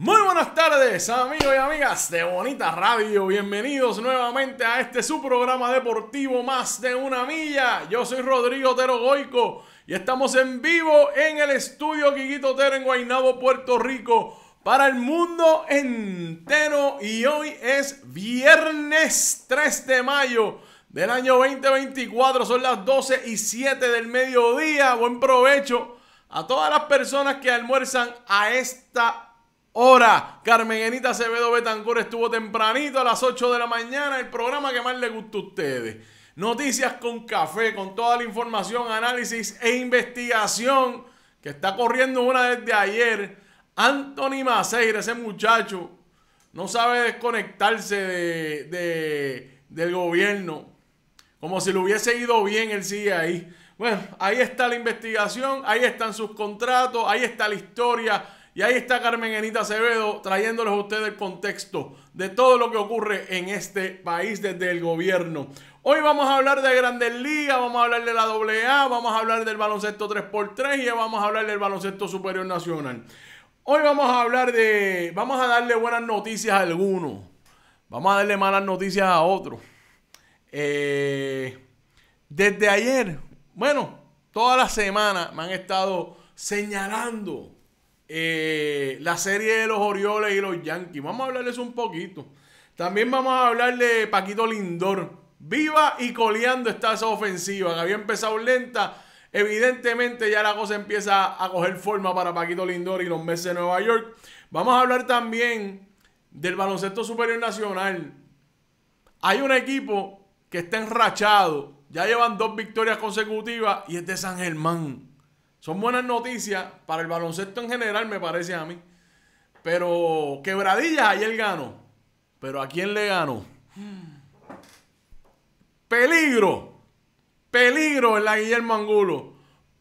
Muy buenas tardes amigos y amigas de Bonita Radio, bienvenidos nuevamente a este su programa deportivo Más de una milla. Yo soy Rodrigo Otero Goico y estamos en vivo en el estudio Quiquito Otero en Guaynabo, Puerto Rico, para el mundo entero y hoy es viernes 3 de mayo del año 2024, son las 12 y 7 del mediodía, buen provecho. A todas las personas que almuerzan a esta hora. Carmenita Acevedo Betancur estuvo tempranito a las 8 de la mañana, el programa que más le gusta a ustedes. Noticias con café, con toda la información, análisis e investigación que está corriendo una desde ayer. Anthony Maceira, ese muchacho, no sabe desconectarse de, del gobierno. Como si lo hubiese ido bien, el sigue ahí. Bueno, ahí está la investigación, ahí están sus contratos, ahí está la historia y ahí está Carmen Enita Acevedo trayéndoles a ustedes el contexto de todo lo que ocurre en este país desde el gobierno. Hoy vamos a hablar de Grandes Ligas, vamos a hablar de la AA, vamos a hablar del baloncesto 3x3 y vamos a hablar del baloncesto superior nacional. Hoy vamos a hablar de, vamos a darle buenas noticias a algunos, vamos a darle malas noticias a otros. Eh, desde ayer, bueno, toda la semana me han estado señalando eh, la serie de los Orioles y los Yankees. Vamos a hablarles un poquito. También vamos a hablar de Paquito Lindor. Viva y coleando está esa ofensiva había empezado lenta. Evidentemente ya la cosa empieza a coger forma para Paquito Lindor y los meses de Nueva York. Vamos a hablar también del baloncesto superior nacional. Hay un equipo que está enrachado. Ya llevan dos victorias consecutivas y es de San Germán. Son buenas noticias para el baloncesto en general, me parece a mí. Pero Quebradillas ayer ganó. Pero ¿a quién le ganó? Peligro. Peligro en la Guillermo Angulo.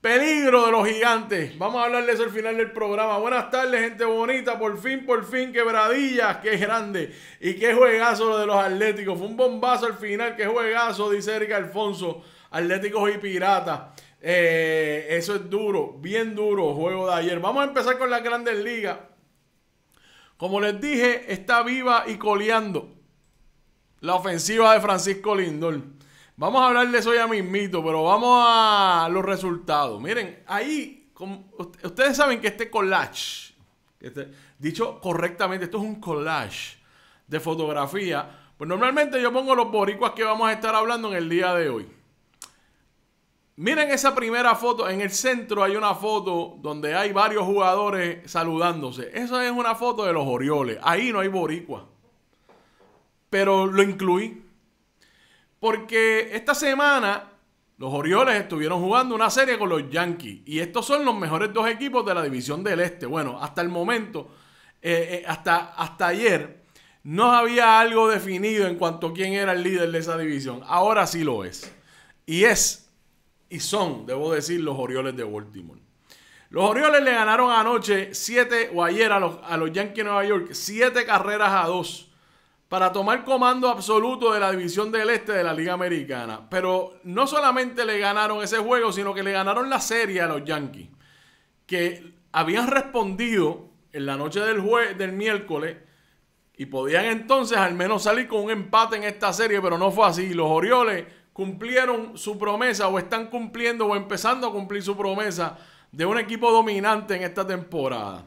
Peligro de los gigantes. Vamos a hablarles al final del programa. Buenas tardes, gente bonita. Por fin, por fin, quebradillas. Qué grande. Y qué juegazo lo de los Atléticos. Fue un bombazo al final. Qué juegazo, dice Erika Alfonso. Atléticos y Piratas. Eh, eso es duro, bien duro juego de ayer. Vamos a empezar con las grandes ligas. Como les dije, está viva y coleando la ofensiva de Francisco Lindor. Vamos a hablarles de eso ya mismito, pero vamos a los resultados. Miren, ahí, ustedes saben que este collage, este, dicho correctamente, esto es un collage de fotografía. Pues normalmente yo pongo los boricuas que vamos a estar hablando en el día de hoy. Miren esa primera foto. En el centro hay una foto donde hay varios jugadores saludándose. Esa es una foto de los Orioles. Ahí no hay boricua. Pero lo incluí. Porque esta semana los Orioles estuvieron jugando una serie con los Yankees. Y estos son los mejores dos equipos de la división del Este. Bueno, hasta el momento, eh, eh, hasta, hasta ayer, no había algo definido en cuanto a quién era el líder de esa división. Ahora sí lo es. Y es y son, debo decir, los Orioles de Baltimore. Los Orioles le ganaron anoche 7 o ayer a los, a los Yankees de Nueva York 7 carreras a 2 para tomar comando absoluto de la división del este de la Liga Americana. Pero no solamente le ganaron ese juego, sino que le ganaron la serie a los Yankees, que habían respondido en la noche del, del miércoles y podían entonces al menos salir con un empate en esta serie, pero no fue así. Los Orioles cumplieron su promesa o están cumpliendo o empezando a cumplir su promesa de un equipo dominante en esta temporada.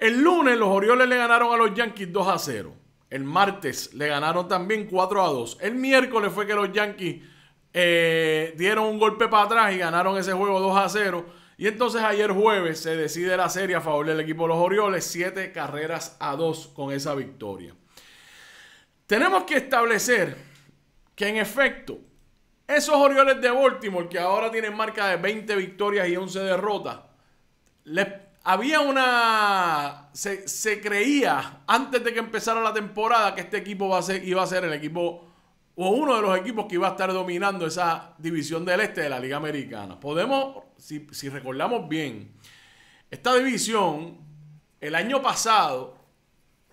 El lunes los Orioles le ganaron a los Yankees 2 a 0. El martes le ganaron también 4 a 2. El miércoles fue que los Yankees eh, dieron un golpe para atrás y ganaron ese juego 2 a 0. Y entonces ayer jueves se decide la serie a favor del equipo de los Orioles, 7 carreras a 2 con esa victoria. Tenemos que establecer que en efecto esos Orioles de Baltimore, que ahora tienen marca de 20 victorias y 11 derrotas, había una... Se, creía antes de que empezara la temporada que este equipo iba a ser el equipo o uno de los equipos que iba a estar dominando esa división del este de la Liga Americana. Podemos, si recordamos bien, esta división, el año pasado,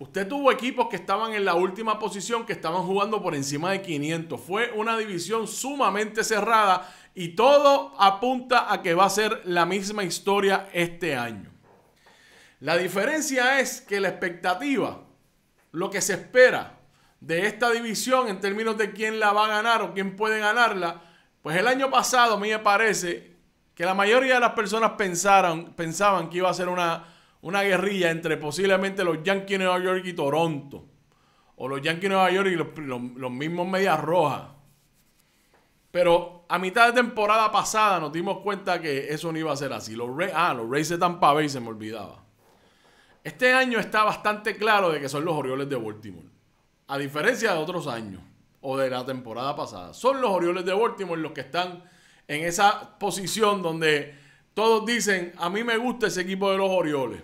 Usted tuvo equipos que estaban en la última posición, que estaban jugando por encima de 500. Fue una división sumamente cerrada y todo apunta a que va a ser la misma historia este año. La diferencia es que la expectativa, lo que se espera de esta división en términos de quién la va a ganar o quién puede ganarla, pues el año pasado a mí me parece que la mayoría de las personas pensaron, pensaban que iba a ser una una guerrilla entre posiblemente los Yankees de Nueva York y Toronto, o los Yankees de Nueva York y los, mismos Medias Rojas. Pero a mitad de temporada pasada nos dimos cuenta que eso no iba a ser así. Los ah, los Rays de Tampa Bay se me olvidaba. Este año está bastante claro de que son los Orioles de Baltimore. A diferencia de otros años o de la temporada pasada. Son los Orioles de Baltimore los que están en esa posición donde todos dicen, a mí me gusta ese equipo de los Orioles.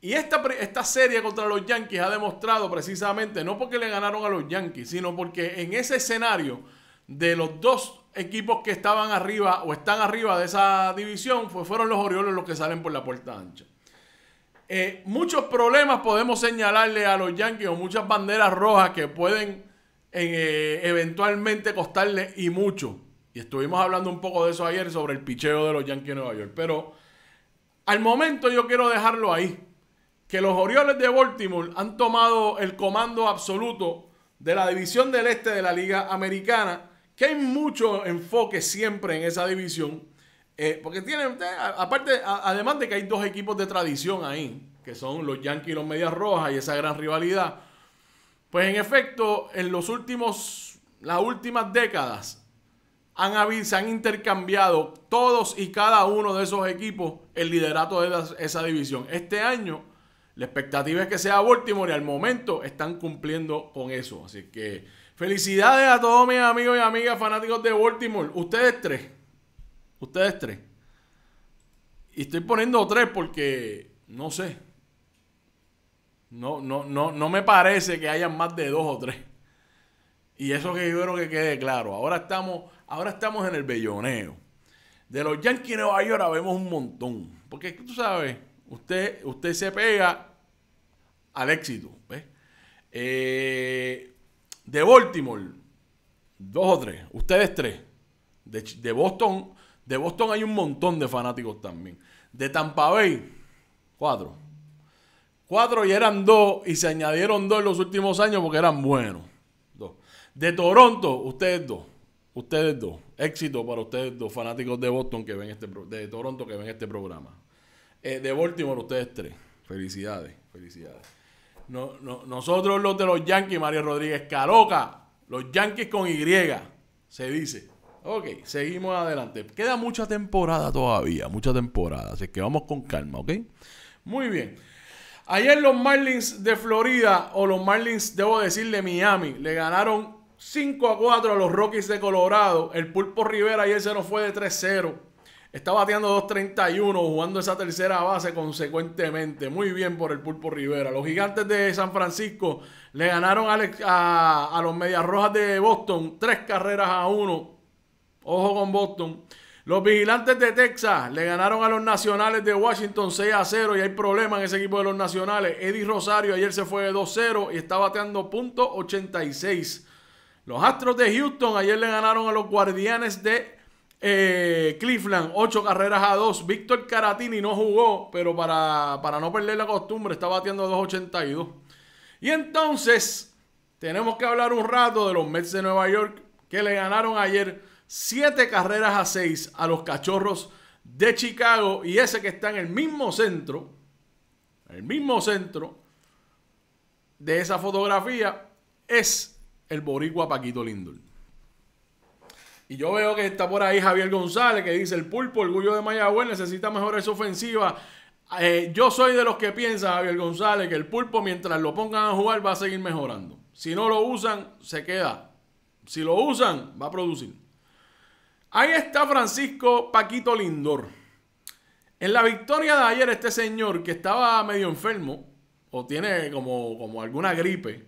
Y esta, esta serie contra los Yankees ha demostrado precisamente, no porque le ganaron a los Yankees, sino porque en ese escenario de los dos equipos que estaban arriba o están arriba de esa división, fueron los Orioles los que salen por la puerta ancha. Eh, muchos problemas podemos señalarle a los Yankees o muchas banderas rojas que pueden eh, eventualmente costarle y mucho estuvimos hablando un poco de eso ayer sobre el picheo de los Yankees de Nueva York. Pero al momento yo quiero dejarlo ahí. Que los Orioles de Baltimore han tomado el comando absoluto de la división del este de la Liga Americana. Que hay mucho enfoque siempre en esa división. Eh, porque tienen, eh, aparte, además de que hay dos equipos de tradición ahí, que son los Yankees y los Medias Rojas y esa gran rivalidad. Pues en efecto, en los últimos, las últimas décadas, han, se han intercambiado todos y cada uno de esos equipos el liderato de esa división. Este año, la expectativa es que sea Baltimore y al momento están cumpliendo con eso. Así que felicidades a todos mis amigos y amigas fanáticos de Baltimore. Ustedes tres. Ustedes tres. Y estoy poniendo tres porque no sé. No, no, no, no me parece que hayan más de dos o tres. Y eso que yo quiero que quede claro. Ahora estamos Ahora estamos en el belloneo. De los Yankees de Nueva York vemos un montón. Porque tú sabes, usted, usted se pega al éxito. Eh, de Baltimore, dos o tres. Ustedes tres. De, Boston, de Boston hay un montón de fanáticos también. De Tampa Bay, cuatro. Cuatro y eran dos y se añadieron dos en los últimos años porque eran buenos. Dos. De Toronto, ustedes dos. Ustedes dos, éxito para ustedes dos fanáticos de Boston que ven este de Toronto que ven este programa. Eh, de Baltimore, ustedes tres. Felicidades, felicidades. No, nosotros los de los Yankees, María Rodríguez Caroca, los Yankees con Y, se dice. Ok, seguimos adelante. Queda mucha temporada todavía, mucha temporada, así que vamos con calma, ¿ok? Muy bien. Ayer los Marlins de Florida, o los Marlins, debo decir, de Miami, le ganaron 5 a 4 a los Rockies de Colorado. El Pulpo Rivera ayer se nos fue de 3-0. Está bateando 2-31, jugando esa tercera base consecuentemente. Muy bien por el Pulpo Rivera. Los gigantes de San Francisco le ganaron a, los Medias Rojas de Boston tres carreras a uno. Ojo con Boston. Los vigilantes de Texas le ganaron a los nacionales de Washington 6 a 0 y hay problema en ese equipo de los nacionales. Eddie Rosario ayer se fue de 2-0 y está bateando punto .86. Los Astros de Houston ayer le ganaron a los Guardianes de eh, Cleveland, 8 carreras a 2. Víctor Caratini no jugó, pero para, para no perder la costumbre, está bateando 2.82. Y entonces, tenemos que hablar un rato de los Mets de Nueva York, que le ganaron ayer 7 carreras a 6 a los Cachorros de Chicago. Y ese que está en el mismo centro, el mismo centro de esa fotografía, es el boricua Paquito Lindor. Y yo veo que está por ahí Javier González que dice, el pulpo, orgullo de Mayagüez, necesita mejorar su ofensiva. Eh, yo soy de los que piensa, Javier González, que el pulpo mientras lo pongan a jugar va a seguir mejorando. Si no lo usan, se queda. Si lo usan, va a producir. Ahí está Francisco Paquito Lindor. En la victoria de ayer, este señor que estaba medio enfermo, o tiene como alguna gripe,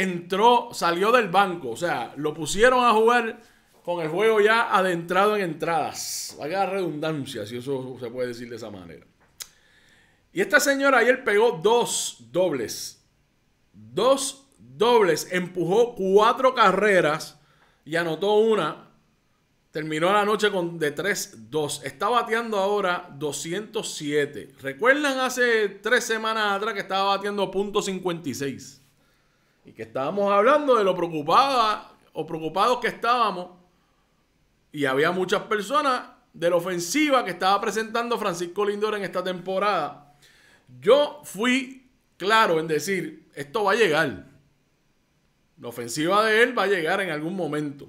entró, salió del banco. O sea, lo pusieron a jugar con el juego ya adentrado en entradas. quedar redundancia, si eso se puede decir de esa manera. Y esta señora ayer pegó dos dobles. Dos dobles. Empujó cuatro carreras y anotó una. Terminó la noche con de 3-2. Está bateando ahora 207. ¿Recuerdan hace tres semanas atrás que estaba bateando .56? Y que estábamos hablando de lo preocupada o preocupados que estábamos. Y había muchas personas de la ofensiva que estaba presentando Francisco Lindor en esta temporada. Yo fui claro en decir, esto va a llegar. La ofensiva de él va a llegar en algún momento.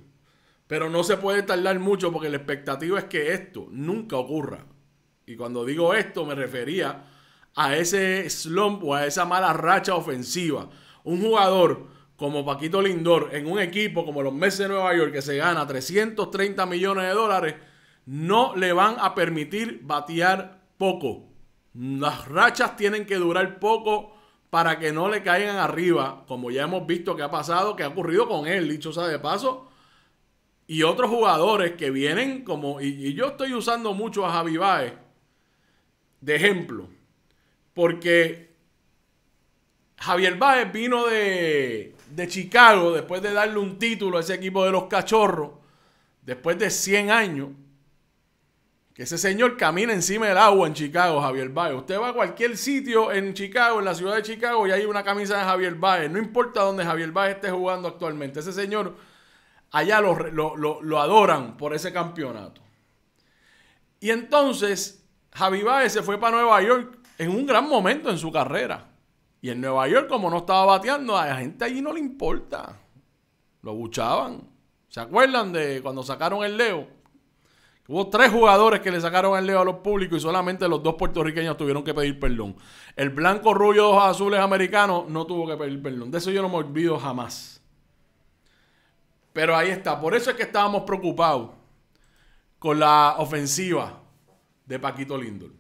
Pero no se puede tardar mucho porque la expectativa es que esto nunca ocurra. Y cuando digo esto me refería a ese slump o a esa mala racha ofensiva un jugador como Paquito Lindor en un equipo como los Messi de Nueva York que se gana 330 millones de dólares, no le van a permitir batear poco. Las rachas tienen que durar poco para que no le caigan arriba, como ya hemos visto que ha pasado, que ha ocurrido con él, dicho sea de paso, y otros jugadores que vienen como, y, y yo estoy usando mucho a Javi Baez de ejemplo, porque Javier Báez vino de, Chicago después de darle un título a ese equipo de los cachorros, después de 100 años. Que ese señor camina encima del agua en Chicago, Javier Baez. Usted va a cualquier sitio en Chicago, en la ciudad de Chicago, y hay una camisa de Javier Baez. No importa dónde Javier Báez esté jugando actualmente. Ese señor, allá lo, lo, adoran por ese campeonato. Y entonces, Javier Báez se fue para Nueva York en un gran momento en su carrera. Y en Nueva York, como no estaba bateando, a la gente allí no le importa. Lo buchaban. ¿Se acuerdan de cuando sacaron el Leo? Hubo tres jugadores que le sacaron el Leo a los públicos y solamente los dos puertorriqueños tuvieron que pedir perdón. El blanco, rubio, dos azules americanos no tuvo que pedir perdón. De eso yo no me olvido jamás. Pero ahí está. Por eso es que estábamos preocupados con la ofensiva de Paquito Lindor.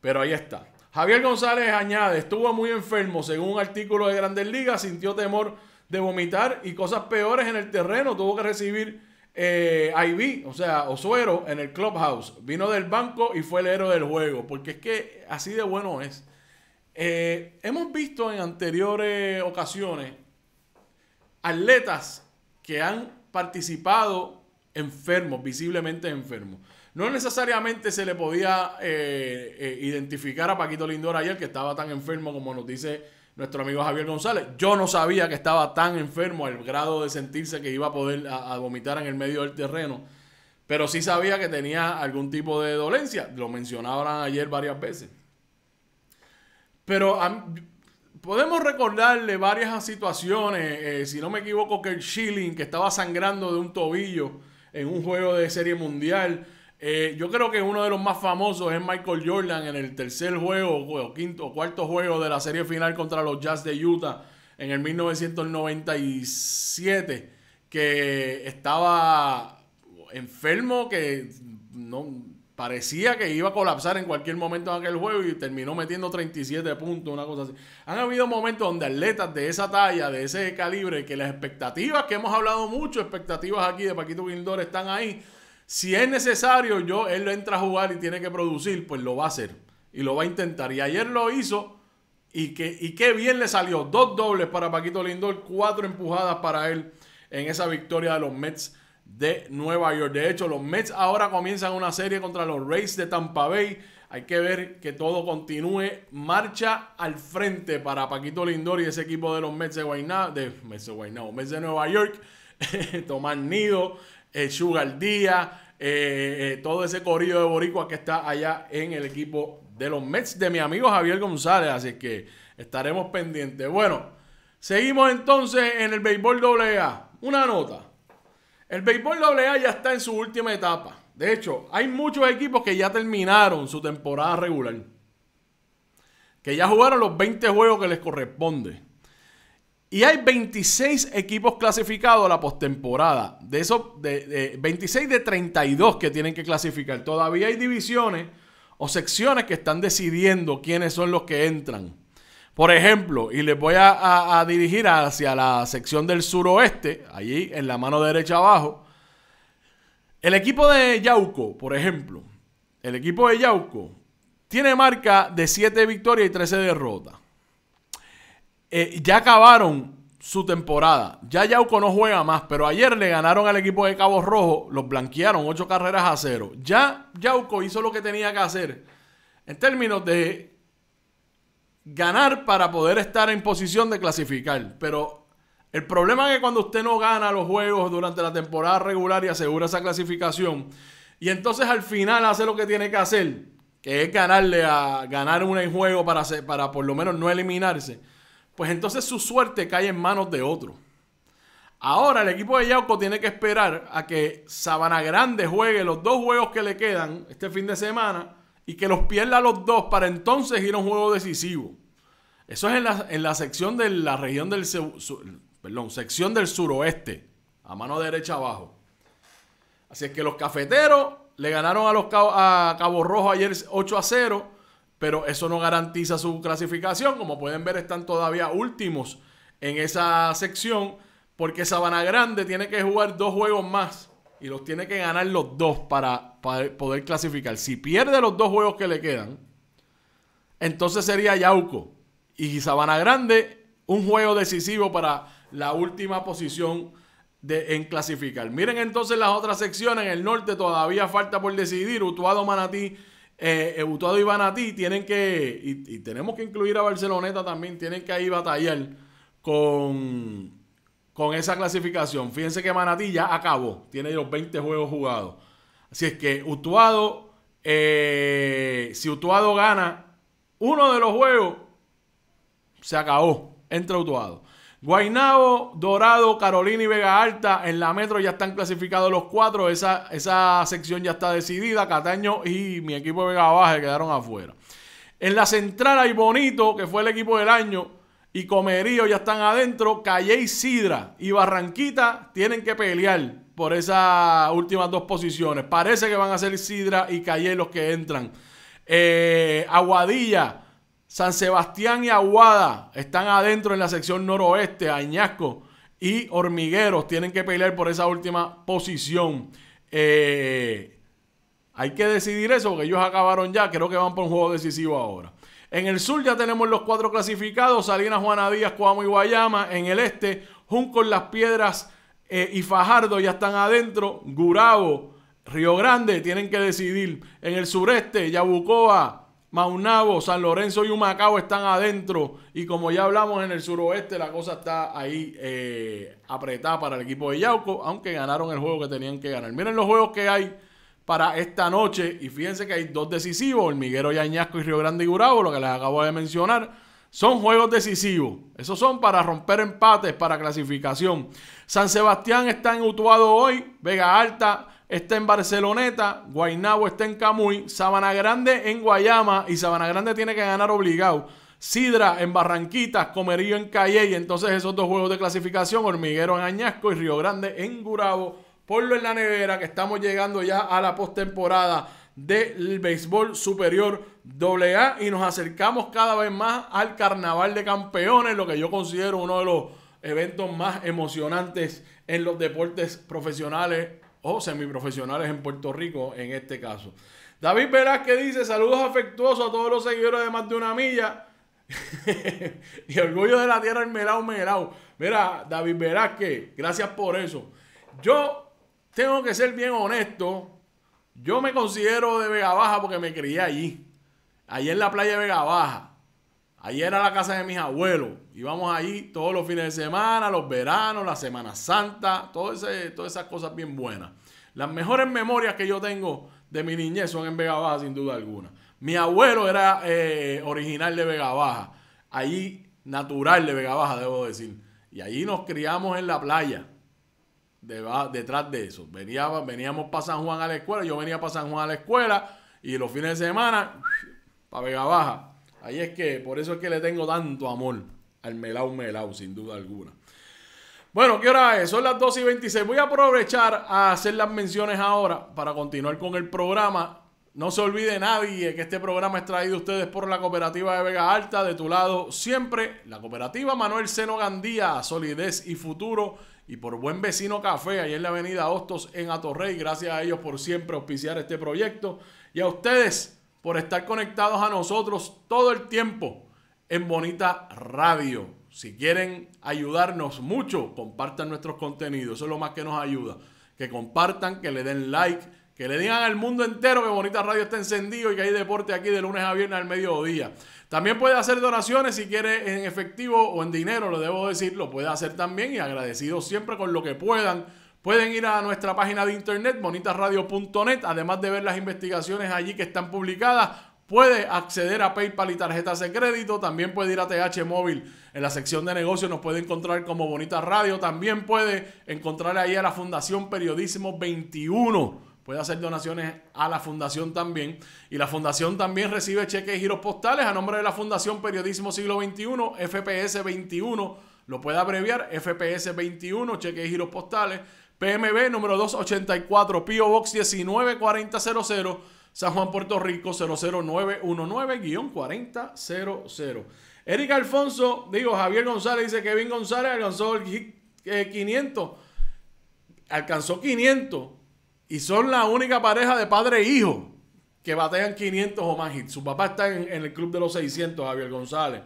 Pero ahí está. Javier González añade, estuvo muy enfermo, según un artículo de Grandes Ligas, sintió temor de vomitar y cosas peores en el terreno, tuvo que recibir eh, IV, o sea, Osuero, en el clubhouse. Vino del banco y fue el héroe del juego, porque es que así de bueno es. Eh, hemos visto en anteriores ocasiones atletas que han participado enfermos, visiblemente enfermos. No necesariamente se le podía eh, eh, identificar a Paquito Lindor ayer, que estaba tan enfermo como nos dice nuestro amigo Javier González. Yo no sabía que estaba tan enfermo al grado de sentirse que iba a poder vomitar en el medio del terreno, pero sí sabía que tenía algún tipo de dolencia. Lo mencionaban ayer varias veces. Pero podemos recordarle varias situaciones, eh, si no me equivoco, que el Schilling, que estaba sangrando de un tobillo en un juego de serie mundial eh, yo creo que uno de los más famosos es Michael Jordan en el tercer juego o quinto o cuarto juego de la serie final contra los Jazz de Utah en el 1997, que estaba enfermo, que no parecía que iba a colapsar en cualquier momento en aquel juego y terminó metiendo 37 puntos, una cosa así. Han habido momentos donde atletas de esa talla, de ese calibre, que las expectativas que hemos hablado mucho, expectativas aquí de Paquito Guindor están ahí si es necesario, yo, él entra a jugar y tiene que producir, pues lo va a hacer. Y lo va a intentar. Y ayer lo hizo. Y, que, y qué bien le salió. Dos dobles para Paquito Lindor, cuatro empujadas para él en esa victoria de los Mets de Nueva York. De hecho, los Mets ahora comienzan una serie contra los Rays de Tampa Bay. Hay que ver que todo continúe marcha al frente para Paquito Lindor y ese equipo de los Mets de de Mets de Mets de Nueva York. Tomás Nido, el eh, Sugar Díaz, eh, eh, todo ese corrido de boricua que está allá en el equipo de los Mets de mi amigo Javier González. Así que estaremos pendientes. Bueno, seguimos entonces en el béisbol AA. Una nota. El béisbol AA ya está en su última etapa. De hecho, hay muchos equipos que ya terminaron su temporada regular. Que ya jugaron los 20 juegos que les corresponde. Y hay 26 equipos clasificados a la postemporada. De esos, de, 26 de 32 que tienen que clasificar. Todavía hay divisiones o secciones que están decidiendo quiénes son los que entran. Por ejemplo, y les voy a, a dirigir hacia la sección del suroeste, allí en la mano derecha abajo. El equipo de Yauco, por ejemplo, el equipo de Yauco tiene marca de 7 victorias y 13 derrotas. Eh, ya acabaron su temporada. Ya Yauco no juega más, pero ayer le ganaron al equipo de Cabo Rojo, los blanquearon ocho carreras a cero. Ya Yauco hizo lo que tenía que hacer en términos de ganar para poder estar en posición de clasificar. Pero el problema es que cuando usted no gana los juegos durante la temporada regular y asegura esa clasificación, y entonces al final hace lo que tiene que hacer, que es ganarle a ganar un juego para, para por lo menos no eliminarse pues entonces su suerte cae en manos de otro. Ahora el equipo de Yauco tiene que esperar a que Sabana Grande juegue los dos juegos que le quedan este fin de semana y que los pierda los dos para entonces ir a un juego decisivo. Eso es en la, sección de la región del sección del suroeste, a mano derecha abajo. Así es que los cafeteros le ganaron a los a Cabo Rojo ayer 8 a 0 pero eso no garantiza su clasificación. Como pueden ver, están todavía últimos en esa sección, porque Sabana Grande tiene que jugar dos juegos más y los tiene que ganar los dos para, poder clasificar. Si pierde los dos juegos que le quedan, entonces sería Yauco y Sabana Grande un juego decisivo para la última posición de, en clasificar. Miren entonces las otras secciones. En el norte todavía falta por decidir. Utuado Manatí eh, eh, Utuado y Vanatí tienen que, y, tenemos que incluir a Barceloneta también, tienen que ahí batallar con, con esa clasificación. Fíjense que Manatí ya acabó, tiene los 20 juegos jugados. Así es que Utuado, eh, si Utuado gana uno de los juegos, se acabó, entra Utuado. Guainabo, Dorado, Carolina y Vega Alta. En la metro ya están clasificados los cuatro. Esa, esa sección ya está decidida. Cataño y mi equipo de Vega Baja quedaron afuera. En la central hay Bonito, que fue el equipo del año. Y Comerío ya están adentro. Calle y Sidra y Barranquita tienen que pelear por esas últimas dos posiciones. Parece que van a ser Sidra y Calle los que entran. Eh, Aguadilla San Sebastián y Aguada están adentro en la sección noroeste, Añasco y Hormigueros tienen que pelear por esa última posición. Eh, hay que decidir eso porque ellos acabaron ya, creo que van por un juego decisivo ahora. En el sur ya tenemos los cuatro clasificados, Salinas, Juana Díaz, Coamo y Guayama. En el este, Junco Las Piedras eh, y Fajardo ya están adentro. Gurabo, Río Grande tienen que decidir. En el sureste, Yabucoa, Maunabo, San Lorenzo y Humacao están adentro. Y como ya hablamos en el suroeste, la cosa está ahí eh, apretada para el equipo de Yauco, aunque ganaron el juego que tenían que ganar. Miren los juegos que hay para esta noche. Y fíjense que hay dos decisivos: el Miguero Yañasco y Río Grande y Gurabo, lo que les acabo de mencionar. Son juegos decisivos. Esos son para romper empates, para clasificación. San Sebastián está en Utuado hoy. Vega Alta está en Barceloneta, Guaynabo está en Camuy, Sabana Grande en Guayama y Sabana Grande tiene que ganar obligado. Sidra en Barranquitas, Comerío en Calle y entonces esos dos juegos de clasificación, Hormiguero en Añasco y Río Grande en Gurabo. Ponlo en la nevera que estamos llegando ya a la postemporada del béisbol superior AA y nos acercamos cada vez más al carnaval de campeones, lo que yo considero uno de los eventos más emocionantes en los deportes profesionales o semiprofesionales en Puerto Rico en este caso. David que dice saludos afectuosos a todos los seguidores de más de una milla. y orgullo de la tierra, el melao melao. Mira, David que gracias por eso. Yo tengo que ser bien honesto. Yo me considero de Vega Baja porque me crié allí. Allí en la playa de Vega Baja. Ahí era la casa de mis abuelos. Íbamos ahí todos los fines de semana, los veranos, la Semana Santa, todo todas esas cosas bien buenas. Las mejores memorias que yo tengo de mi niñez son en Vega Baja, sin duda alguna. Mi abuelo era eh, original de Vega Baja. Allí, natural de Vega Baja, debo decir. Y allí nos criamos en la playa. De, detrás de eso. Venía, veníamos para San Juan a la escuela. Yo venía para San Juan a la escuela. Y los fines de semana, para Vega Baja Ahí es que, por eso es que le tengo tanto amor al Melau Melau, sin duda alguna. Bueno, ¿qué hora es? Son las 2 y 26. Voy a aprovechar a hacer las menciones ahora para continuar con el programa. No se olvide nadie que este programa es traído a ustedes por la Cooperativa de Vega Alta. De tu lado, siempre, la Cooperativa Manuel Seno Gandía, Solidez y Futuro. Y por Buen Vecino Café, ahí en la Avenida Hostos, en Atorrey. Gracias a ellos por siempre auspiciar este proyecto. Y a ustedes por estar conectados a nosotros todo el tiempo en Bonita Radio. Si quieren ayudarnos mucho, compartan nuestros contenidos. Eso es lo más que nos ayuda. Que compartan, que le den like, que le digan al mundo entero que Bonita Radio está encendido y que hay deporte aquí de lunes a viernes al mediodía. También puede hacer donaciones si quiere en efectivo o en dinero, lo debo decir, lo puede hacer también y agradecido siempre con lo que puedan Pueden ir a nuestra página de internet, bonitasradio.net, además de ver las investigaciones allí que están publicadas. Puede acceder a PayPal y tarjetas de crédito. También puede ir a TH Móvil. En la sección de negocios nos puede encontrar como Bonita Radio. También puede encontrar ahí a la Fundación Periodismo 21 puede hacer donaciones a la fundación también. Y la fundación también recibe cheques y giros postales a nombre de la Fundación Periodismo Siglo XXI, FPS 21, lo puede abreviar, FPS 21, cheques y giros postales. PMB número 284, Pío Box 194000, San Juan, Puerto Rico 00919-4000. Eric Alfonso, digo, Javier González dice Kevin González alcanzó el 500. Eh, alcanzó 500. Y son la única pareja de padre e hijo que batean 500 o más hits. Su papá está en, el club de los 600, Javier González.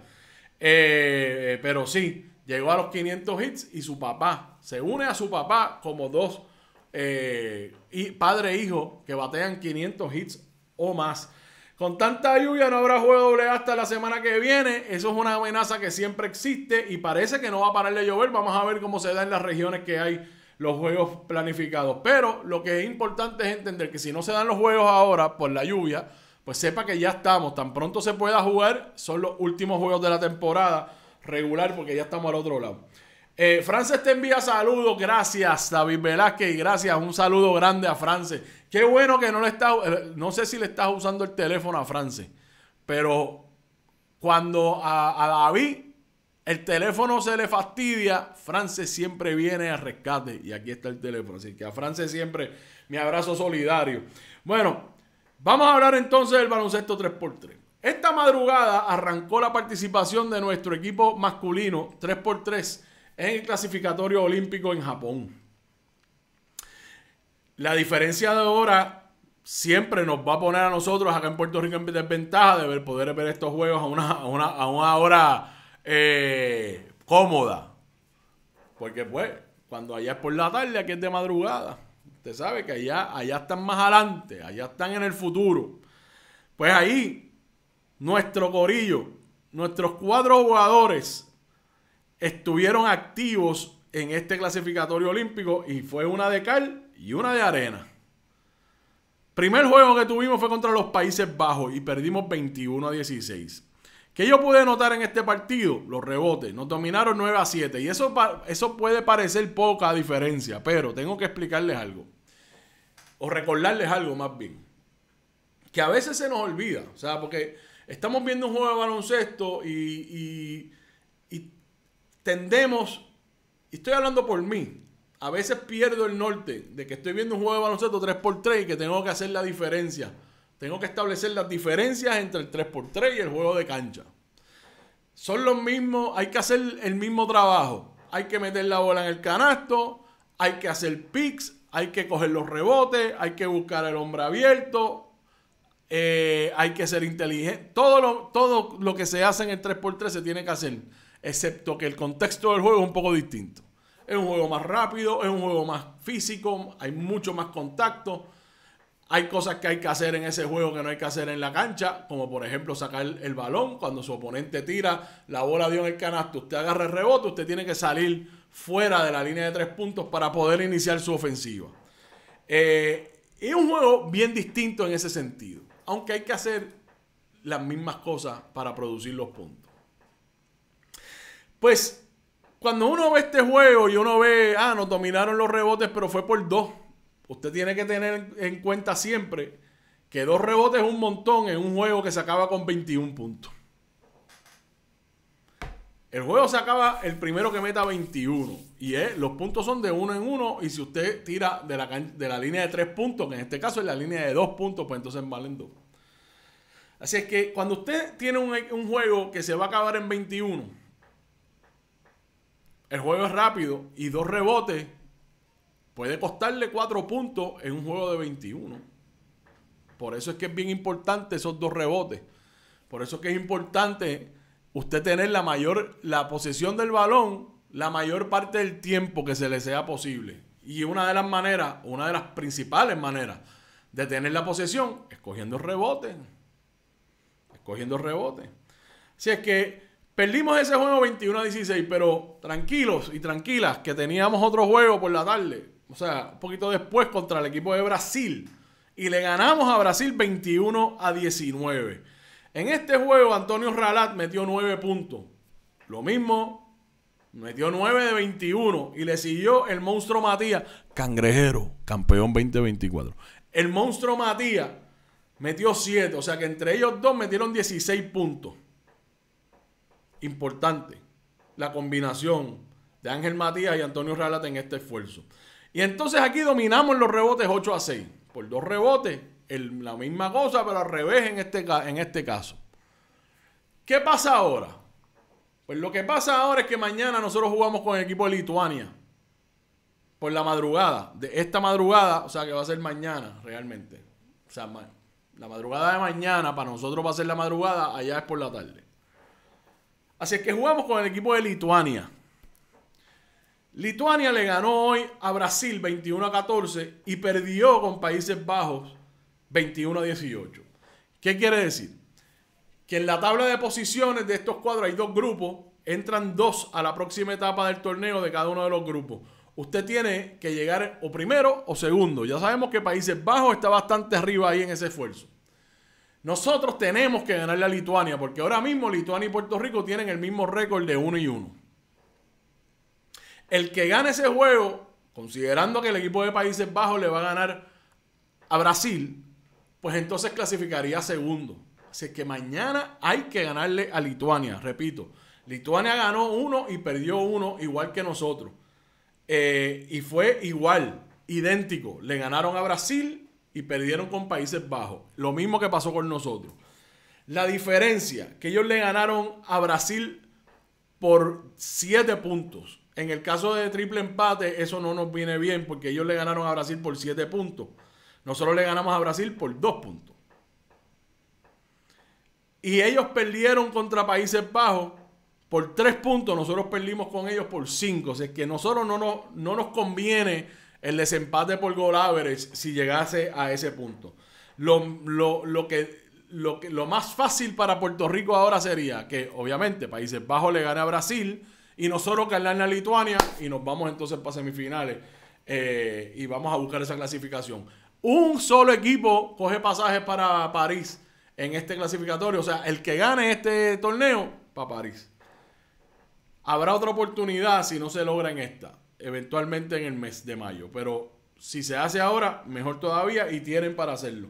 Eh, pero sí, Llegó a los 500 hits y su papá se une a su papá como dos eh, y padre e hijo que batean 500 hits o más. Con tanta lluvia no habrá juego doble hasta la semana que viene. Eso es una amenaza que siempre existe y parece que no va a parar de llover. Vamos a ver cómo se da en las regiones que hay los juegos planificados. Pero lo que es importante es entender que si no se dan los juegos ahora por la lluvia, pues sepa que ya estamos. Tan pronto se pueda jugar, son los últimos juegos de la temporada regular porque ya estamos al otro lado. Eh, Frances te envía saludos, gracias David Velázquez y gracias, un saludo grande a Frances. Qué bueno que no le estás, eh, no sé si le estás usando el teléfono a Frances, pero cuando a, a, David el teléfono se le fastidia, Frances siempre viene a rescate y aquí está el teléfono, así que a Frances siempre mi abrazo solidario. Bueno, vamos a hablar entonces del baloncesto 3x3. Esta madrugada arrancó la participación de nuestro equipo masculino 3x3 en el clasificatorio olímpico en Japón. La diferencia de hora siempre nos va a poner a nosotros acá en Puerto Rico en desventaja de poder ver estos juegos a una, a una, hora eh, cómoda. Porque pues, cuando allá es por la tarde, aquí es de madrugada. Usted sabe que allá, allá están más adelante, allá están en el futuro. Pues ahí nuestro gorillo, nuestros cuatro jugadores estuvieron activos en este clasificatorio olímpico y fue una de cal y una de arena. Primer juego que tuvimos fue contra los Países Bajos y perdimos 21 a 16. ¿Qué yo pude notar en este partido? Los rebotes. Nos dominaron 9 a 7. Y eso, eso puede parecer poca diferencia, pero tengo que explicarles algo. O recordarles algo más bien. Que a veces se nos olvida. O sea, porque Estamos viendo un juego de baloncesto y, y, tendemos, y estoy hablando por mí, a veces pierdo el norte de que estoy viendo un juego de baloncesto 3x3 y que tengo que hacer la diferencia. Tengo que establecer las diferencias entre el 3x3 y el juego de cancha. Son los mismos, hay que hacer el mismo trabajo. Hay que meter la bola en el canasto, hay que hacer picks, hay que coger los rebotes, hay que buscar el hombre abierto, eh, hay que ser inteligente. Todo lo, todo lo que se hace en el 3x3 se tiene que hacer, excepto que el contexto del juego es un poco distinto. Es un juego más rápido, es un juego más físico, hay mucho más contacto. Hay cosas que hay que hacer en ese juego que no hay que hacer en la cancha, como por ejemplo sacar el balón cuando su oponente tira, la bola dio en el canasto, usted agarra el rebote, usted tiene que salir fuera de la línea de tres puntos para poder iniciar su ofensiva. Y eh, es un juego bien distinto en ese sentido aunque hay que hacer las mismas cosas para producir los puntos. Pues cuando uno ve este juego y uno ve, ah, nos dominaron los rebotes, pero fue por dos. Usted tiene que tener en cuenta siempre que dos rebotes es un montón en un juego que se acaba con 21 puntos. El juego se acaba el primero que meta 21. Y los puntos son de uno en uno. Y si usted tira de la, línea de tres puntos, que en este caso es la línea de dos puntos, pues entonces valen dos. Así es que cuando usted tiene un, un juego que se va a acabar en 21, el juego es rápido y dos rebotes puede costarle cuatro puntos en un juego de 21. Por eso es que es bien importante esos dos rebotes. Por eso es que es importante usted tener la mayor, la posesión del balón la mayor parte del tiempo que se le sea posible. Y una de las maneras, una de las principales maneras de tener la posesión escogiendo rebote. Escogiendo rebote. Si es que perdimos ese juego 21 a 16, pero tranquilos y tranquilas que teníamos otro juego por la tarde. O sea, un poquito después contra el equipo de Brasil. Y le ganamos a Brasil 21 a 19. En este juego, Antonio Ralat metió 9 puntos. Lo mismo, metió 9 de 21. Y le siguió el monstruo Matías, cangrejero, campeón 2024. El monstruo Matías metió 7. O sea que entre ellos dos metieron 16 puntos. Importante. La combinación de Ángel Matías y Antonio Ralat en este esfuerzo. Y entonces aquí dominamos los rebotes 8 a 6. Por dos rebotes la misma cosa, pero al revés en este, en este caso. ¿Qué pasa ahora? Pues lo que pasa ahora es que mañana nosotros jugamos con el equipo de Lituania. Por la madrugada. De esta madrugada, o sea que va a ser mañana realmente. O sea, la madrugada de mañana para nosotros va a ser la madrugada, allá es por la tarde. Así es que jugamos con el equipo de Lituania. Lituania le ganó hoy a Brasil 21 a 14 y perdió con Países Bajos 21 a 18. ¿Qué quiere decir? Que en la tabla de posiciones de estos cuadros hay dos grupos, entran dos a la próxima etapa del torneo de cada uno de los grupos. Usted tiene que llegar o primero o segundo. Ya sabemos que Países Bajos está bastante arriba ahí en ese esfuerzo. Nosotros tenemos que ganarle a Lituania, porque ahora mismo Lituania y Puerto Rico tienen el mismo récord de 1 y 1. El que gane ese juego, considerando que el equipo de Países Bajos le va a ganar a Brasil, pues entonces clasificaría segundo. Así que mañana hay que ganarle a Lituania, repito. Lituania ganó uno y perdió uno, igual que nosotros. Eh, y fue igual, idéntico. Le ganaron a Brasil y perdieron con Países Bajos. Lo mismo que pasó con nosotros. La diferencia, que ellos le ganaron a Brasil por 7 puntos. En el caso de triple empate, eso no nos viene bien porque ellos le ganaron a Brasil por 7 puntos. Nosotros le ganamos a Brasil por dos puntos. Y ellos perdieron contra Países Bajos por tres puntos. Nosotros perdimos con ellos por cinco. O sea, es que nosotros no nos, no nos conviene el desempate por gol si llegase a ese punto. Lo, que, lo, que, lo más fácil para Puerto Rico ahora sería que, obviamente, Países Bajos le gane a Brasil y nosotros en a Lituania y nos vamos entonces para semifinales eh, y vamos a buscar esa clasificación. Un solo equipo coge pasajes para París en este clasificatorio. O sea, el que gane este torneo, para París. Habrá otra oportunidad si no se logra en esta, eventualmente en el mes de mayo. Pero si se hace ahora, mejor todavía y tienen para hacerlo.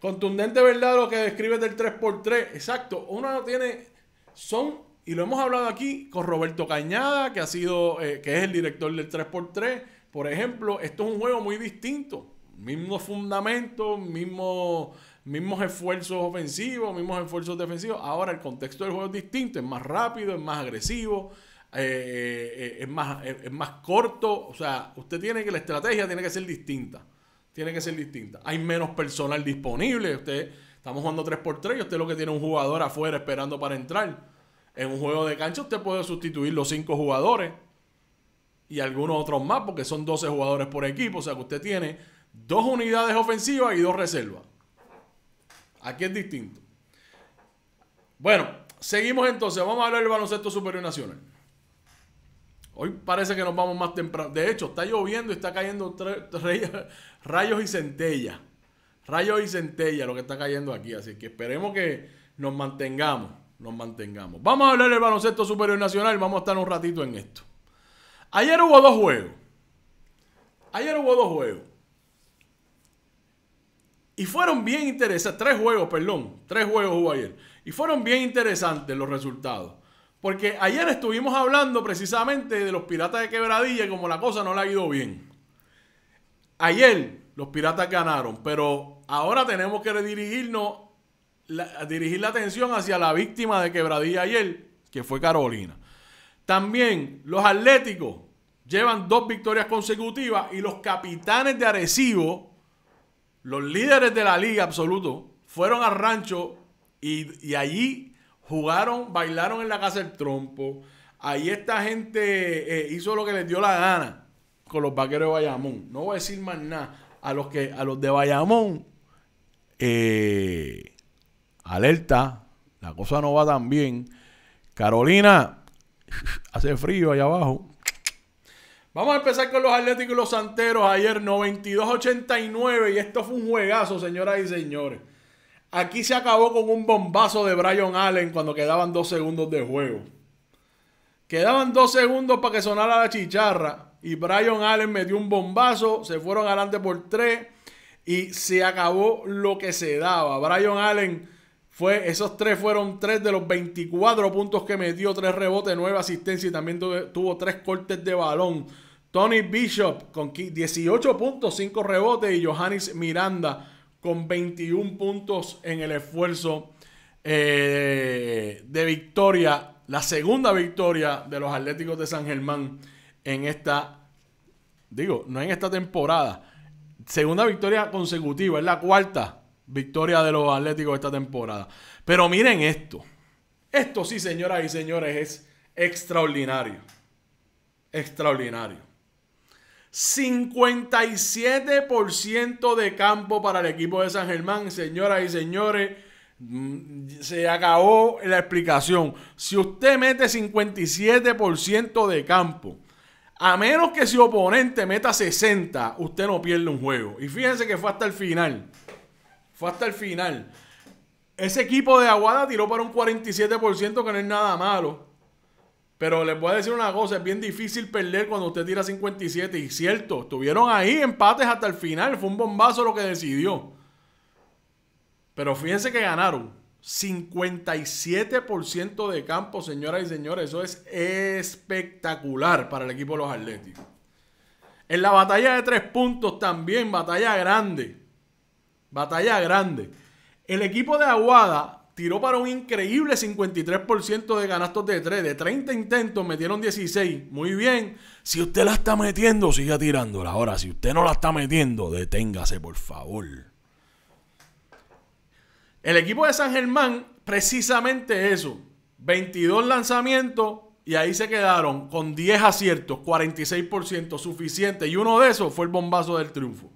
Contundente verdad lo que describes del 3x3. Exacto, uno no tiene, son, y lo hemos hablado aquí con Roberto Cañada, que ha sido, eh, que es el director del 3x3. Por ejemplo, esto es un juego muy distinto mismos fundamentos, mismos, mismos esfuerzos ofensivos, mismos esfuerzos defensivos. Ahora el contexto del juego es distinto, es más rápido, es más agresivo, eh, eh, eh, es, más, más corto. O sea, usted tiene que la estrategia tiene que ser distinta. Tiene que ser distinta. Hay menos personal disponible. Usted, estamos jugando 3x3 y usted lo que tiene un jugador afuera esperando para entrar. En un juego de cancha usted puede sustituir los 5 jugadores y algunos otros más, porque son 12 jugadores por equipo. O sea que usted tiene dos unidades ofensivas y dos reservas. Aquí es distinto. Bueno, seguimos entonces. Vamos a hablar del baloncesto superior nacional. Hoy parece que nos vamos más temprano. De hecho, está lloviendo y está cayendo rayos y centellas. Rayos y centellas lo que está cayendo aquí. Así que esperemos que nos mantengamos. Nos mantengamos. Vamos a hablar del baloncesto superior nacional. Vamos a estar un ratito en esto. Ayer hubo dos juegos. Ayer hubo dos juegos. Y fueron bien interesantes, tres juegos, perdón, tres juegos hubo ayer. Y fueron bien interesantes los resultados. Porque ayer estuvimos hablando precisamente de los Piratas de Quebradilla, y como la cosa no le ha ido bien. Ayer los Piratas ganaron, pero ahora tenemos que dirigirnos, dirigir la atención hacia la víctima de Quebradilla ayer, que fue Carolina. También los Atléticos llevan dos victorias consecutivas y los Capitanes de Arecibo los líderes de la liga absoluto fueron al rancho y, allí jugaron, bailaron en la casa del trompo. Ahí esta gente eh, hizo lo que les dio la gana con los vaqueros de Bayamón. No voy a decir más nada. A los, que, a los de Bayamón, eh, alerta, la cosa no va tan bien. Carolina, hace frío allá abajo. Vamos a empezar con los Atléticos y los Santeros. Ayer 92-89 y esto fue un juegazo, señoras y señores. Aquí se acabó con un bombazo de Brian Allen cuando quedaban dos segundos de juego. Quedaban dos segundos para que sonara la chicharra y Brian Allen metió un bombazo, se fueron adelante por tres y se acabó lo que se daba. Brian Allen fue, esos tres fueron tres de los 24 puntos que metió, tres rebotes, nueve asistencias y también tuvo tres cortes de balón. Tony Bishop con 18 puntos, 5 rebotes y Johannes Miranda con 21 puntos en el esfuerzo eh, de victoria, la segunda victoria de los Atléticos de San Germán en esta, digo, no en esta temporada, segunda victoria consecutiva, es la cuarta victoria de los Atléticos de esta temporada. Pero miren esto, esto sí, señoras y señores, es extraordinario, extraordinario. 57% de campo para el equipo de San Germán, señoras y señores. Mm, se acabó la explicación. Si usted mete 57% de campo, a menos que su oponente meta 60, usted no pierde un juego. Y fíjense que fue hasta el final. Fue hasta el final. Ese equipo de Aguada tiró para un 47%, que no es nada malo. Pero les voy a decir una cosa, es bien difícil perder cuando usted tira 57. Y cierto, estuvieron ahí empates hasta el final. Fue un bombazo lo que decidió. Pero fíjense que ganaron 57% de campo, señoras y señores. Eso es espectacular para el equipo de los Atléticos. En la batalla de tres puntos también, batalla grande. Batalla grande. El equipo de Aguada tiró para un increíble 53% de ganastos de 3. De 30 intentos metieron 16. Muy bien. Si usted la está metiendo, siga tirándola. Ahora, si usted no la está metiendo, deténgase, por favor. El equipo de San Germán, precisamente eso. 22 lanzamientos y ahí se quedaron con 10 aciertos, 46% suficiente. Y uno de esos fue el bombazo del triunfo.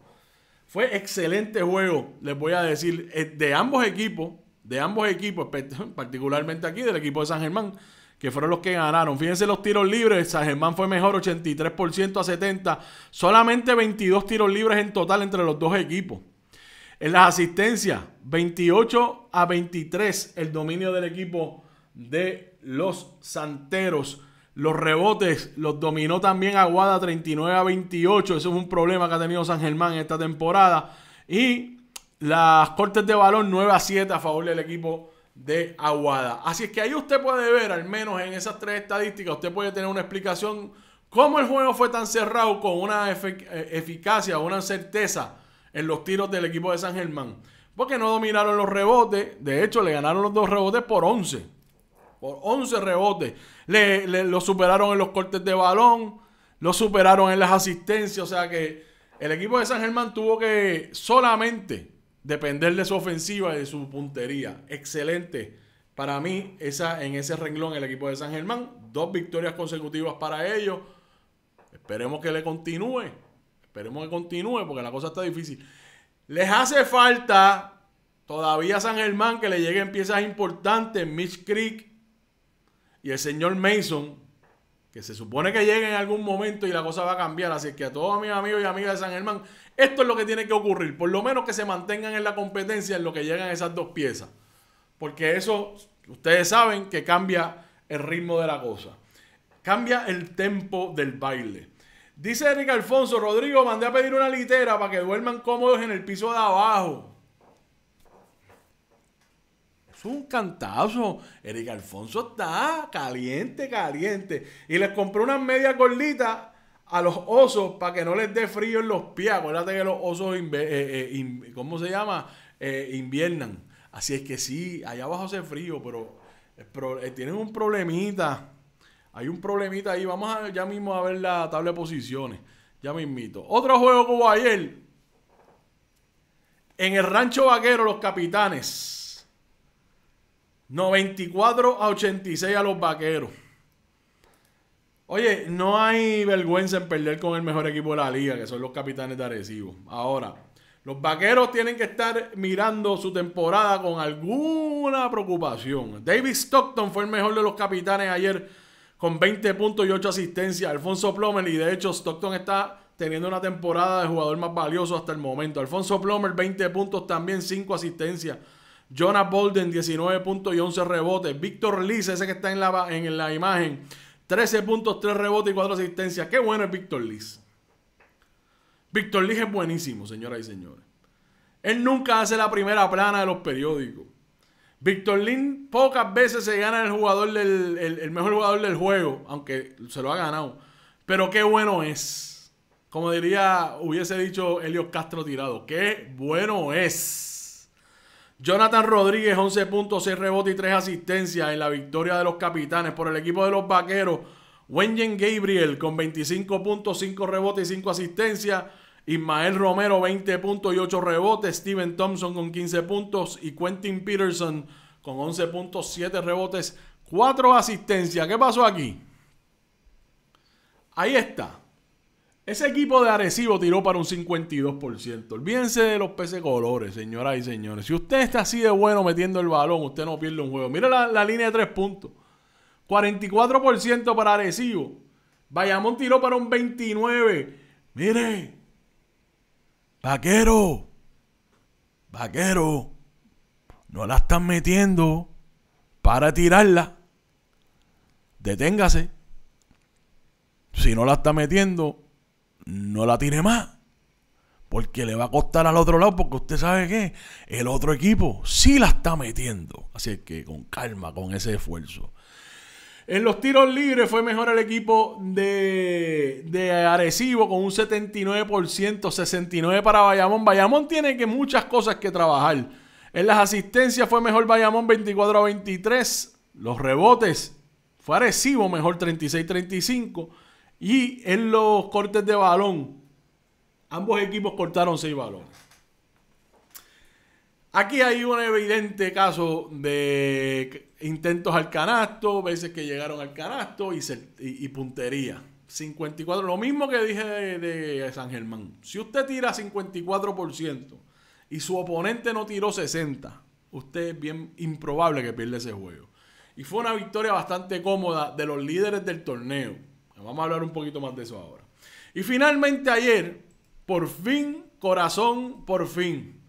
Fue excelente juego, les voy a decir, eh, de ambos equipos de ambos equipos, particularmente aquí del equipo de San Germán, que fueron los que ganaron. Fíjense los tiros libres, San Germán fue mejor 83% a 70, solamente 22 tiros libres en total entre los dos equipos. En las asistencias, 28 a 23 el dominio del equipo de los Santeros. Los rebotes los dominó también Aguada 39 a 28. Eso es un problema que ha tenido San Germán esta temporada. Y las cortes de balón 9 a 7 a favor del equipo de Aguada. Así es que ahí usted puede ver, al menos en esas tres estadísticas, usted puede tener una explicación cómo el juego fue tan cerrado con una eh, eficacia, una certeza en los tiros del equipo de San Germán. Porque no dominaron los rebotes, de hecho le ganaron los dos rebotes por 11. Por 11 rebotes. lo superaron en los cortes de balón, lo superaron en las asistencias, o sea que el equipo de San Germán tuvo que solamente depender de su ofensiva y de su puntería. Excelente. Para mí, esa, en ese renglón, el equipo de San Germán, dos victorias consecutivas para ellos. Esperemos que le continúe. Esperemos que continúe porque la cosa está difícil. Les hace falta todavía a San Germán que le lleguen piezas importantes. Mitch Creek y el señor Mason, que se supone que llegue en algún momento y la cosa va a cambiar. Así que a todos mis amigos y amigas de San Germán, esto es lo que tiene que ocurrir. Por lo menos que se mantengan en la competencia en lo que llegan esas dos piezas. Porque eso, ustedes saben que cambia el ritmo de la cosa. Cambia el tempo del baile. Dice Eric Alfonso, Rodrigo, mandé a pedir una litera para que duerman cómodos en el piso de abajo. Es un cantazo. Eric Alfonso está caliente, caliente. Y les compré unas medias gorditas a los osos para que no les dé frío en los pies. Acuérdate que los osos, eh, eh, ¿cómo se llama? Eh, inviernan. Así es que sí, allá abajo hace frío, pero, tienen un problemita. Hay un problemita ahí. Vamos a, ya mismo a ver la tabla de posiciones. Ya me Otro juego como ayer. En el Rancho Vaquero, los capitanes. 94 a 86 a los vaqueros. Oye, no hay vergüenza en perder con el mejor equipo de la liga, que son los capitanes de Arecibo. Ahora, los vaqueros tienen que estar mirando su temporada con alguna preocupación. David Stockton fue el mejor de los capitanes ayer con 20 puntos y 8 asistencias. Alfonso Plomer, y de hecho Stockton está teniendo una temporada de jugador más valioso hasta el momento. Alfonso Plomer, 20 puntos también, 5 asistencias. Jonas Bolden, 19 puntos y 11 rebotes. Víctor Liz, ese que está en la imagen, 13 puntos, 3 rebotes y 4 asistencias. Qué bueno es Víctor Liz. Víctor Liz es buenísimo, señoras y señores. Él nunca hace la primera plana de los periódicos. Víctor Liz pocas veces se gana el jugador el, mejor jugador del juego, aunque se lo ha ganado. Pero qué bueno es. Como diría, hubiese dicho Helios Castro tirado, qué bueno es. Jonathan Rodríguez, 11 puntos, 6 rebotes y 3 asistencias en la victoria de los capitanes por el equipo de los vaqueros. Wenjen Gabriel con 25 puntos, 5 rebotes y 5 asistencias. Ismael Romero, 20 puntos y 8 rebotes. Steven Thompson con 15 puntos. Y Quentin Peterson con 11 puntos, 7 rebotes, 4 asistencias. ¿Qué pasó aquí? Ahí está. Ese equipo de Arecibo tiró para un 52%. Olvídense de los peces colores, señoras y señores. Si usted está así de bueno metiendo el balón, usted no pierde un juego. Mire la, línea de tres puntos. 44% para Arecibo. Bayamón tiró para un 29%. Mire. Vaquero. Vaquero. No la están metiendo para tirarla. Deténgase. Si no la está metiendo, no la tiene más. Porque le va a costar al otro lado, porque usted sabe que el otro equipo sí la está metiendo. Así que con calma, con ese esfuerzo. En los tiros libres fue mejor el equipo de, de Arecibo con un 79%, 69 para Bayamón. Bayamón tiene que muchas cosas que trabajar. En las asistencias fue mejor Bayamón 24 a 23. Los rebotes fue Arecibo mejor 36 35. Y en los cortes de balón, ambos equipos cortaron seis balones. Aquí hay un evidente caso de intentos al canasto, veces que llegaron al canasto y, puntería. 54, lo mismo que dije de, de, San Germán. Si usted tira 54% y su oponente no tiró 60, usted es bien improbable que pierda ese juego. Y fue una victoria bastante cómoda de los líderes del torneo. Vamos a hablar un poquito más de eso ahora. Y finalmente ayer, por fin, corazón, por fin.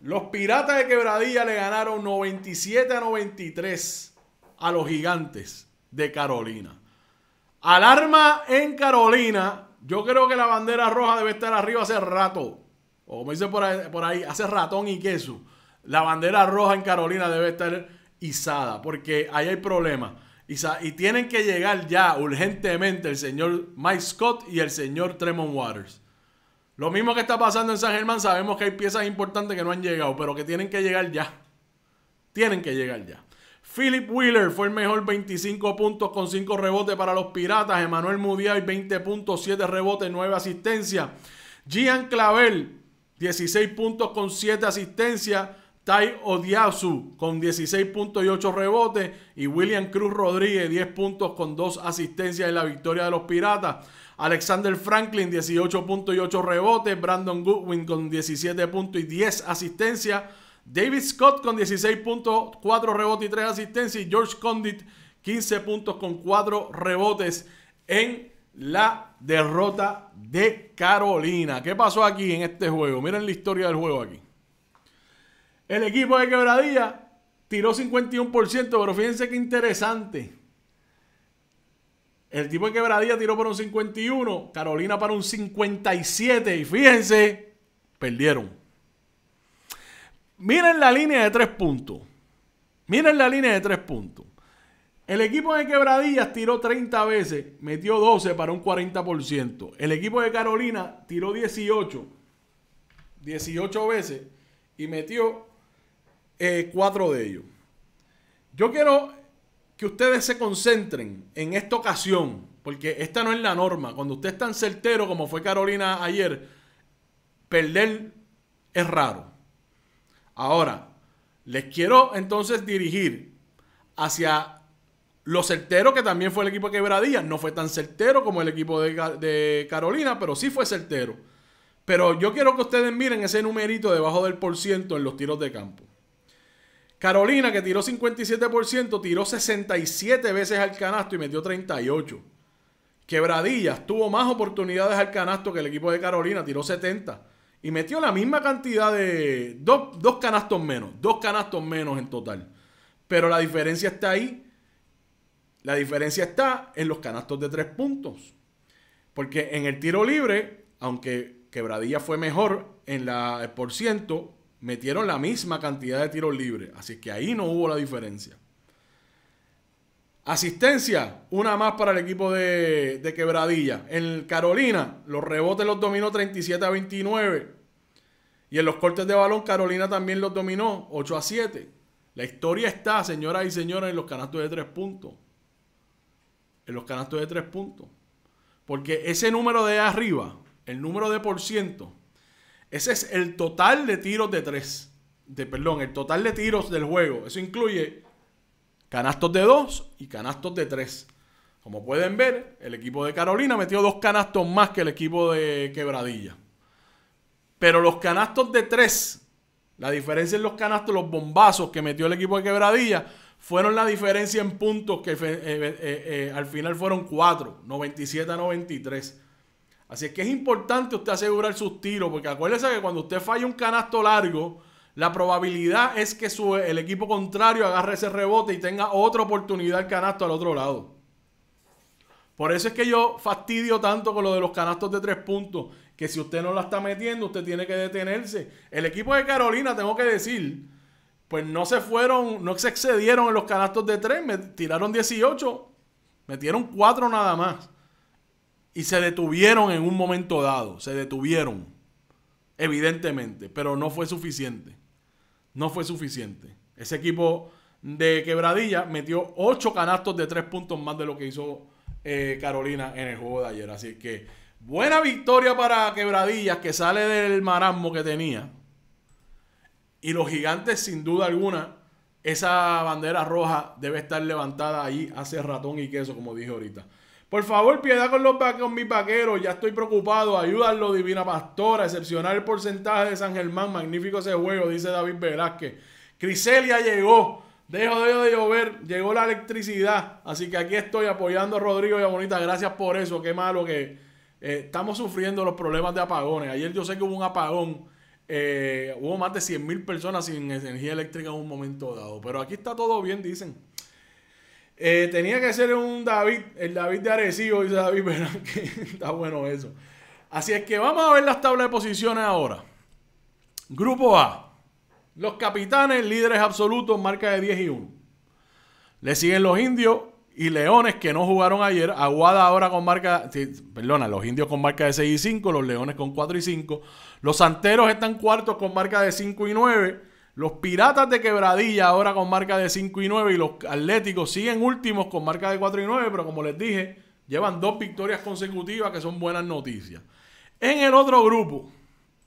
Los Piratas de Quebradilla le ganaron 97 a 93 a los Gigantes de Carolina. Alarma en Carolina. Yo creo que la bandera roja debe estar arriba hace rato. O como dice por ahí, por ahí hace ratón y queso. La bandera roja en Carolina debe estar izada porque ahí hay problemas. Y, tienen que llegar ya urgentemente el señor Mike Scott y el señor Tremont Waters. Lo mismo que está pasando en San Germán, sabemos que hay piezas importantes que no han llegado, pero que tienen que llegar ya. Tienen que llegar ya. Philip Wheeler fue el mejor 25 puntos con 5 rebotes para los Piratas. Emanuel Mudiay 20 puntos, 7 rebotes, 9 asistencias. Gian Clavel 16 puntos con 7 asistencias. Tai Odiasu con 16 puntos y 8 rebotes. Y William Cruz Rodríguez, 10 puntos con 2 asistencias en la victoria de los Piratas. Alexander Franklin, 18 puntos y 8 rebotes. Brandon Goodwin con 17 puntos y 10 asistencias. David Scott con 16 puntos, 4 rebotes y 3 asistencias. Y George Condit, 15 puntos con 4 rebotes en la derrota de Carolina. ¿Qué pasó aquí en este juego? Miren la historia del juego aquí. El equipo de Quebradilla tiró 51%, pero fíjense qué interesante. El equipo de Quebradilla tiró por un 51, Carolina para un 57 y fíjense, perdieron. Miren la línea de tres puntos. Miren la línea de tres puntos. El equipo de Quebradillas tiró 30 veces, metió 12 para un 40%. El equipo de Carolina tiró 18, 18 veces y metió eh, cuatro de ellos. Yo quiero que ustedes se concentren en esta ocasión, porque esta no es la norma. Cuando usted es tan certero como fue Carolina ayer, perder es raro. Ahora, les quiero entonces dirigir hacia lo certeros que también fue el equipo de Quebradilla No fue tan certero como el equipo de, de, Carolina, pero sí fue certero. Pero yo quiero que ustedes miren ese numerito debajo del por ciento en los tiros de campo. Carolina, que tiró 57%, tiró 67 veces al canasto y metió 38. Quebradillas tuvo más oportunidades al canasto que el equipo de Carolina, tiró 70. Y metió la misma cantidad de. Dos, canastos menos, dos canastos menos en total. Pero la diferencia está ahí. La diferencia está en los canastos de tres puntos. Porque en el tiro libre, aunque Quebradilla fue mejor en la por ciento, metieron la misma cantidad de tiros libres. Así que ahí no hubo la diferencia. Asistencia, una más para el equipo de, Quebradilla. En Carolina, los rebotes los dominó 37 a 29. Y en los cortes de balón, Carolina también los dominó 8 a 7. La historia está, señoras y señores, en los canastos de tres puntos. En los canastos de tres puntos. Porque ese número de arriba, el número de por ciento, ese es el total de tiros de tres. De, perdón, el total de tiros del juego. Eso incluye canastos de dos y canastos de tres. Como pueden ver, el equipo de Carolina metió dos canastos más que el equipo de Quebradilla. Pero los canastos de tres, la diferencia en los canastos, los bombazos que metió el equipo de Quebradilla, fueron la diferencia en puntos que eh, eh, eh, al final fueron 4, 97 a 93. Así que es importante usted asegurar sus tiros, porque acuérdese que cuando usted falla un canasto largo, la probabilidad es que su, el equipo contrario agarre ese rebote y tenga otra oportunidad el canasto al otro lado. Por eso es que yo fastidio tanto con lo de los canastos de tres puntos, que si usted no la está metiendo, usted tiene que detenerse. El equipo de Carolina, tengo que decir, pues no se fueron, no se excedieron en los canastos de tres, me tiraron 18, metieron cuatro nada más. Y se detuvieron en un momento dado, se detuvieron, evidentemente, pero no fue suficiente. No fue suficiente. Ese equipo de Quebradilla metió 8 canastos de 3 puntos más de lo que hizo eh, Carolina en el juego de ayer. Así que buena victoria para Quebradillas que sale del marasmo que tenía. Y los gigantes, sin duda alguna, esa bandera roja debe estar levantada ahí hace ratón y queso, como dije ahorita. Por favor, piedad con, los, con mi paquero. ya estoy preocupado, ayúdalo, divina pastora, excepcional el porcentaje de San Germán, magnífico ese juego, dice David Velázquez. Criselia llegó, Dejo de llover, llegó la electricidad. Así que aquí estoy apoyando a Rodrigo y a Bonita. Gracias por eso. Qué malo que eh, estamos sufriendo los problemas de apagones. Ayer yo sé que hubo un apagón. Eh, hubo más de 100.000 personas sin energía eléctrica en un momento dado. Pero aquí está todo bien, dicen. Eh, tenía que ser un David, el David de Arecibo, dice David pero está bueno eso. Así es que vamos a ver las tablas de posiciones ahora. Grupo A. Los capitanes, líderes absolutos, marca de 10 y 1. Le siguen los indios y leones que no jugaron ayer. Aguada ahora con marca, perdona, los indios con marca de 6 y 5, los leones con 4 y 5. Los santeros están cuartos con marca de 5 y 9. Los Piratas de Quebradilla ahora con marca de 5 y 9 y los Atléticos siguen últimos con marca de 4 y 9, pero como les dije, llevan dos victorias consecutivas que son buenas noticias. En el otro grupo,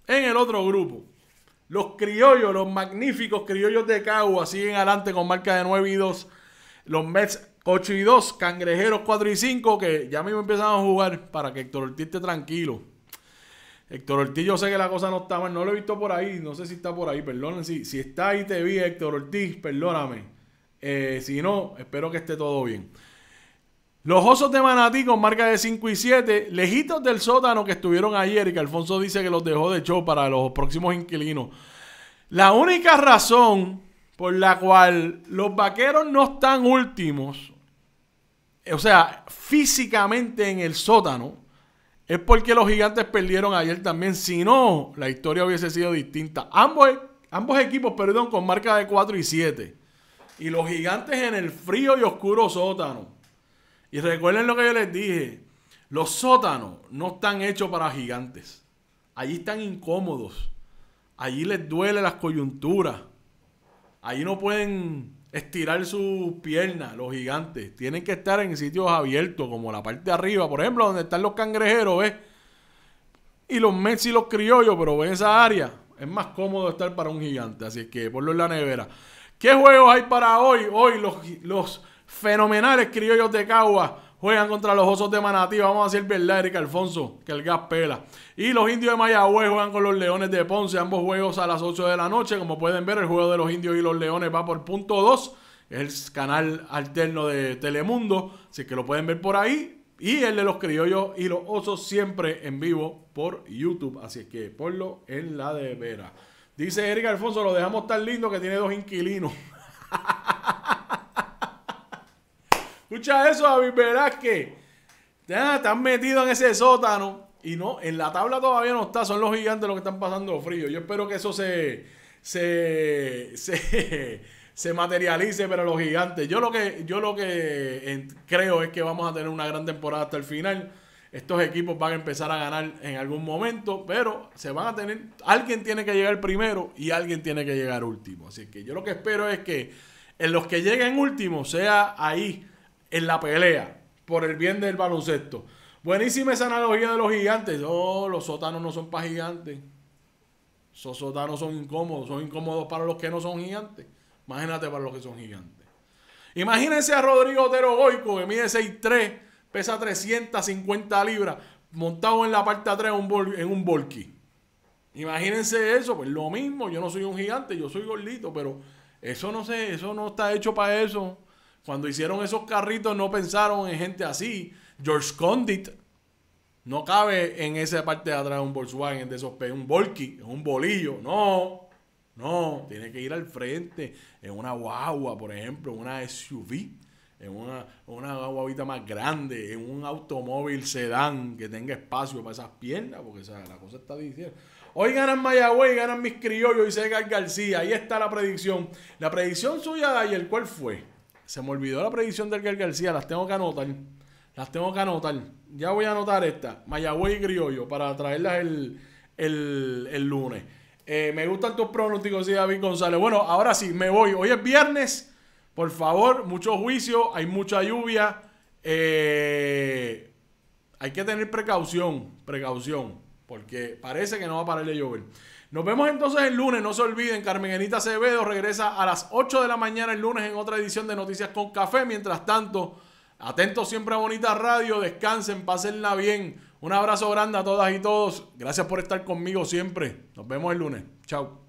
en el otro grupo, los criollos, los magníficos criollos de Cagua siguen adelante con marca de 9 y 2. Los Mets 8 y 2, Cangrejeros 4 y 5, que ya mismo empiezan a jugar para que Héctor Ortiz esté tranquilo. Héctor Ortiz, yo sé que la cosa no está mal, no lo he visto por ahí, no sé si está por ahí, perdónenme si, está ahí te vi, Héctor Ortiz, perdóname. Eh, si no, espero que esté todo bien. Los osos de Manatí con marca de 5 y 7, lejitos del sótano que estuvieron ayer y que Alfonso dice que los dejó de show para los próximos inquilinos. La única razón por la cual los vaqueros no están últimos, o sea, físicamente en el sótano, es porque los gigantes perdieron ayer también. Si no, la historia hubiese sido distinta. Ambos, equipos perdieron con marca de 4 y 7. Y los gigantes en el frío y oscuro sótano. Y recuerden lo que yo les dije. Los sótanos no están hechos para gigantes. Allí están incómodos. Allí les duele las coyunturas. Allí no pueden estirar sus piernas, los gigantes. Tienen que estar en sitios abiertos, como la parte de arriba, por ejemplo, donde están los cangrejeros, ¿ves? Y los Mets y los criollos, pero en esa área. Es más cómodo estar para un gigante, así que ponlo en la nevera. ¿Qué juegos hay para hoy? Hoy los, los fenomenales criollos de Cagua Juegan contra los Osos de Manatí. Vamos a decir verdad, Eric Alfonso, que el gas pela. Y los indios de Mayagüez juegan con los Leones de Ponce. Ambos juegos a las 8 de la noche. Como pueden ver, el juego de los indios y los Leones va por punto 2. Es el canal alterno de Telemundo. Así que lo pueden ver por ahí. Y el de los criollos y los osos siempre en vivo por YouTube. Así que ponlo en la de vera. Dice Eric Alfonso, lo dejamos tan lindo que tiene dos inquilinos. eso, David Velázquez. Ya, han metido en ese sótano. Y no, en la tabla todavía no está. Son los gigantes los que están pasando frío. Yo espero que eso se, se, materialice pero los gigantes. Yo lo que, yo lo que creo es que vamos a tener una gran temporada hasta el final. Estos equipos van a empezar a ganar en algún momento, pero se van a tener. Alguien tiene que llegar primero y alguien tiene que llegar último. Así que yo lo que espero es que en los que lleguen último sea ahí en la pelea por el bien del baloncesto. Buenísima esa analogía de los gigantes. Oh, los sótanos no son para gigantes. Esos sótanos son incómodos. Son incómodos para los que no son gigantes. Imagínate para los que son gigantes. Imagínense a Rodrigo Otero Goico, que mide 6'3, pesa 350 libras, montado en la parte 3 en un, Imagínense eso, pues lo mismo, yo no soy un gigante, yo soy gordito, pero eso no sé, eso no está hecho para eso. Cuando hicieron esos carritos no pensaron en gente así. George Condit no cabe en esa parte de atrás un Volkswagen de esos un Volky, un bolillo. No, no, tiene que ir al frente en una guagua, por ejemplo, una SUV, en una, una más grande, en un automóvil sedán que tenga espacio para esas piernas, porque la cosa está diciendo. Hoy ganan Mayagüey, ganan mis criollos y Segar García. Ahí está la predicción. La predicción suya de ayer, ¿cuál fue? Se me olvidó la predicción del el García, las tengo que anotar. Las tengo que anotar. Ya voy a anotar esta, Mayagüey y Criollo, para traerlas el, lunes. Eh, me gustan tus pronósticos, sí, David González. Bueno, ahora sí, me voy. Hoy es viernes. Por favor, mucho juicio, hay mucha lluvia. Eh, hay que tener precaución, precaución, porque parece que no va a parar de llover. Nos vemos entonces el lunes. No se olviden, Carmenita Acevedo regresa a las 8 de la mañana el lunes en otra edición de Noticias con Café. Mientras tanto, atentos siempre a Bonita Radio. Descansen, pásenla bien. Un abrazo grande a todas y todos. Gracias por estar conmigo siempre. Nos vemos el lunes. Chao.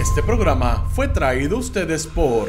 Este programa fue traído ustedes por...